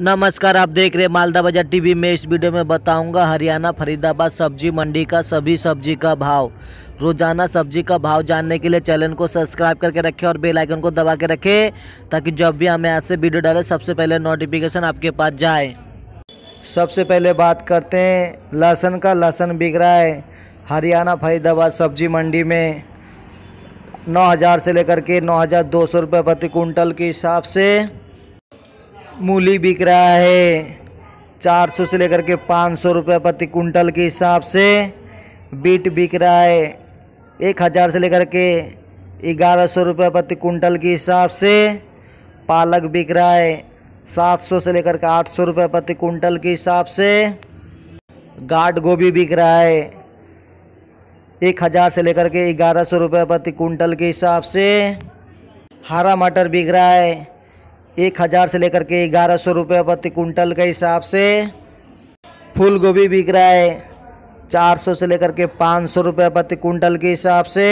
नमस्कार आप देख रहे हैं मालदा बाजार टीवी में इस वीडियो में बताऊंगा हरियाणा फरीदाबाद सब्जी मंडी का सभी सब्जी का भाव रोजाना सब्जी का भाव जानने के लिए चैनल को सब्सक्राइब करके रखें और बेल आइकन को दबा के रखें ताकि जब भी हमें ऐसे वीडियो डालें सबसे पहले नोटिफिकेशन आपके पास जाए सबसे पहले बात करते हैं लहसन का लहसुन बिक रहा है हरियाणा फरीदाबाद सब्जी मंडी में नौ से लेकर के नौ प्रति क्विंटल के हिसाब से मूली बिक रहा है 400 से लेकर के 500 रुपए प्रति कुंटल के हिसाब से बीट बिक रहा है एक हज़ार से लेकर के ग्यारह सौ रुपये प्रति कुंटल के हिसाब से पालक बिक रहा है सात सौ से लेकर के आठ सौ रुपये प्रति कुंटल के हिसाब से गाट गोभी बिक रहा है एक हज़ार से लेकर के ग्यारह सौ रुपये प्रति कुंटल के हिसाब से हरा मटर बिक रहा है एक हज़ार से लेकर के ग्यारह सौ रुपये प्रति कुंटल के हिसाब से फूल गोभी बिक रहा है चार सौ से लेकर के पाँच सौ रुपये प्रति कुंटल के हिसाब से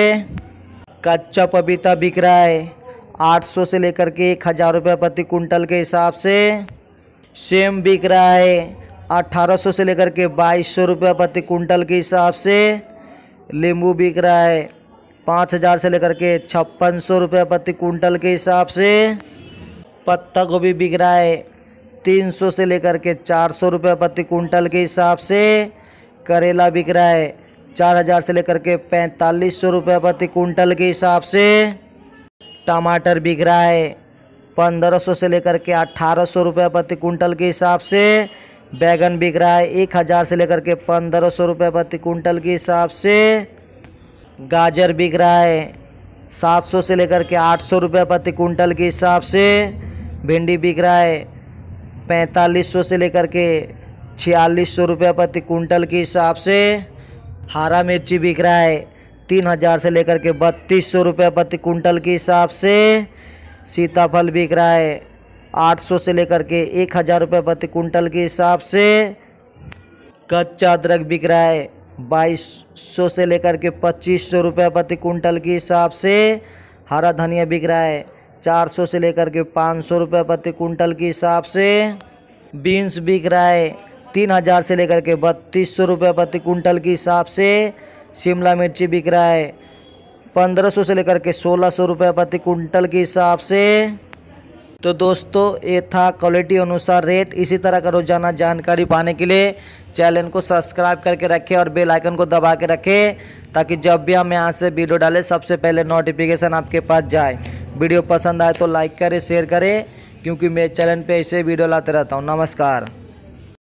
कच्चा पपीता बिक रहा है आठ सौ से लेकर के एक हज़ार रुपये प्रति कुंटल के हिसाब से सेम बिक रहा है अट्ठारह सौ से लेकर के बाईस सौ रुपये प्रति कुंटल के हिसाब से नींबू बिक रहा है पाँच हज़ार से लेकर के छप्पन सौ रुपये प्रति कुंटल के हिसाब से पत्ता गोभी बिक रहा है तीन सौ से लेकर के चार सौ रुपये प्रति कुंटल के हिसाब से करेला बिक रहा है चार हज़ार से लेकर के पैंतालीस सौ रुपये प्रति कुंटल के हिसाब से टमाटर बिक रहा है पंद्रह सौ से लेकर के अट्ठारह सौ रुपये प्रति कुंटल के हिसाब से बैगन बिक रहा है एक हज़ार से लेकर के पंद्रह सौ रुपये प्रति कुंटल के हिसाब से गाजर बिक रहा है सात सौ से लेकर के आठ सौ रुपये प्रति कुंटल के हिसाब से भिंडी बिक रहा है पैंतालीस सौ से लेकर के छियालीस सौ रुपये प्रति कुंटल के हिसाब से हरा मिर्ची बिक रहा है तीन हज़ार से लेकर के बत्तीस सौ रुपये प्रति कुंटल के हिसाब से सीताफल बिक रहा है आठ सौ से लेकर के एक हज़ार रुपये प्रति कुंटल के हिसाब से कच्चा अदरक बिक रहा है बाईस सौ से लेकर के पच्चीस सौ रुपये प्रति कुंटल के हिसाब से हरा धनिया बिक रहा है 400 से लेकर के 500 रुपए प्रति कुंटल के हिसाब से बीन्स बिक रहा है तीन हज़ार से लेकर के बत्तीस सौ रुपये प्रति कुंटल के हिसाब से शिमला मिर्ची बिक रहा है पंद्रह सौ से लेकर के सोलह सौ रुपये प्रति कुंटल के हिसाब से तो दोस्तों ये था क्वालिटी अनुसार रेट इसी तरह का रोजाना जानकारी पाने के लिए चैनल को सब्सक्राइब करके रखें और बेल आइकन को दबा के रखें ताकि जब भी हम यहाँ से वीडियो डालें सबसे पहले नोटिफिकेशन आपके पास जाए वीडियो पसंद आए तो लाइक करें शेयर करें क्योंकि मैं चैनल पे ऐसे वीडियो लाते रहता हूँ नमस्कार